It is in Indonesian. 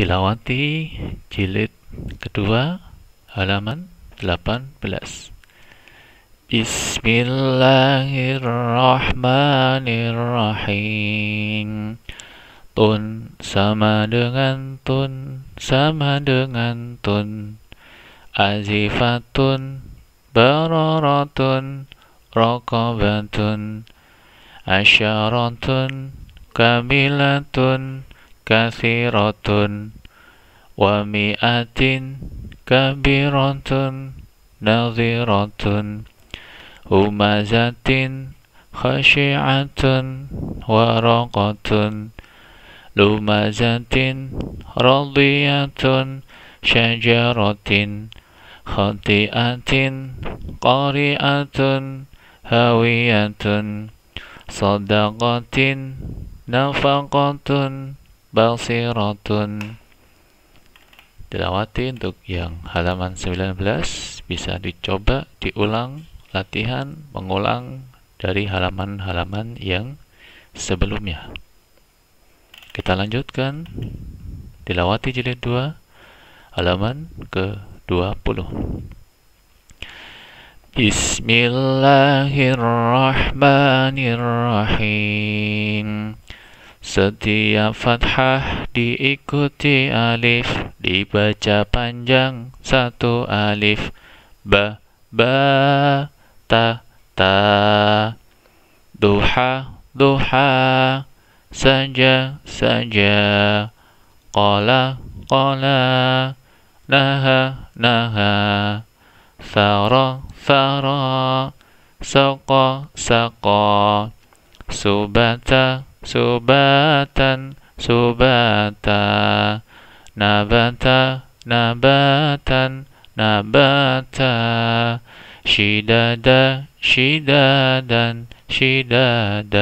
Tilawati jilid kedua halaman 18 Bismillahirrahmanirrahim Tun sama dengan tun sama dengan tun Azifatun bararatun rokobatun asyaratun kamilatun kathiratun wa mi'atin kabiratun nadhiratun humazatin khasyi'atun waraqatun lumazatin radiyatun syajaratin khati'atin qari'atun hawiyatun sadaqatin nafaqatun rotun dilawati untuk yang halaman 19 bisa dicoba diulang latihan mengulang dari halaman-halaman yang sebelumnya kita lanjutkan dilawati jilid 2 halaman ke 20 Bismillahirrahmanirrahim setiap fathah diikuti alif Dibaca panjang satu alif Ba, ba, ta, ta Duha, duha Saja, saja Qala, qala Naha, naha Thara, thara Saqa, saqa Subata, subatan subata nabata nabatan nabata shidada shidadan shidada